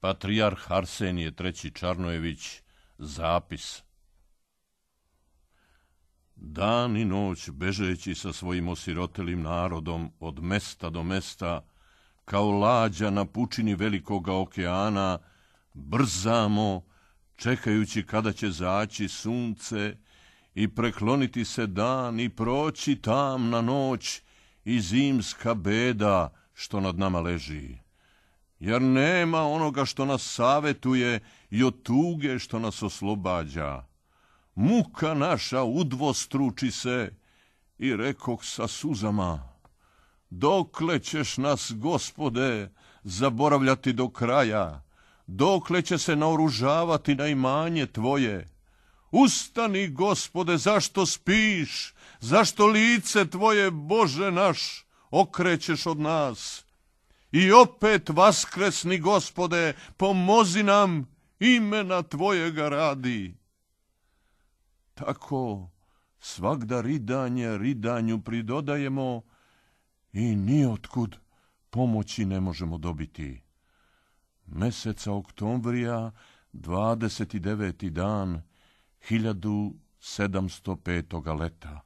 Patrijarh Arsenije III. Čarnojević, zapis. Dan i noć bežeći sa svojim osirotelim narodom od mesta do mesta, kao lađa na pučini velikoga okeana, brzamo, čekajući kada će zaći sunce i prekloniti se dan i proći tamna noć i zimska beda što nad nama leži jer nema onoga što nas savetuje i od tuge što nas oslobađa. Muka naša udvostruči se i rekog sa suzama, dokle ćeš nas, gospode, zaboravljati do kraja, dokle će se naoružavati najmanje tvoje. Ustani, gospode, zašto spiš, zašto lice tvoje, Bože naš, okrećeš od nas, i opet vaskresni gospode, pomozi nam, imena Tvojega radi. Tako svakda ridanje ridanju pridodajemo i nijotkud pomoći ne možemo dobiti. Meseca oktomvrija, 29. dan, 1705. leta.